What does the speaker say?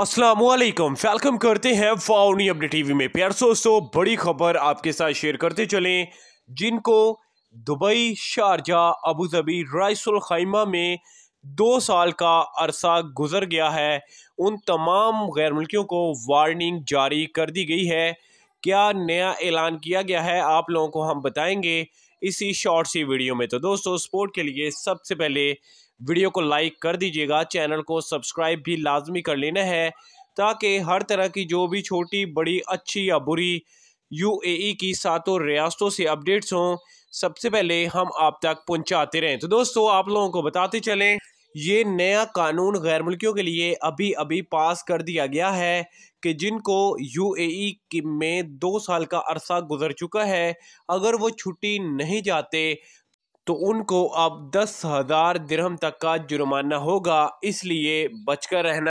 Aslam welcome करते हैं फाउनी अपने टीवी में प्यार दोस्तों बड़ी खबर आपके साथ शेयर करते चलें जिनको Dubai Sharjah Abu Dhabi Dhabi Khaimah में दो साल का अरसा गुजर गया है उन तमाम गैर मुल्कियों को वार्निंग जारी कर दी गई है क्या नया ऐलान किया गया है आप लोगों को हम बताएंगे इसी शॉर्ट सी वीडियो में तो दोस्तों स्पोर्ट के लिए सबसे पहले वीडियो को लाइक कर दीजिएगा चैनल को सब्सक्राइब भी लाजमी कर लेना है ताकि हर तरह की जो भी छोटी बड़ी अच्छी या बुरी यूएई e की सातों रियासतों से अपडेट्स हों सबसे पहले हम आप तक पहुंचाते रहें तो दोस्तों आप लोगों को बताते चलें ये नया कानून गैर मुल्कियों के लिए अभी अभी पास कर दिया गया है कि जिनको यूएई में दो साल का अरसा गुजर चुका है अगर वो छुट्टी नहीं जाते तो उनको अब दस हज़ार दिरहम तक का जुर्माना होगा इसलिए बचकर रहना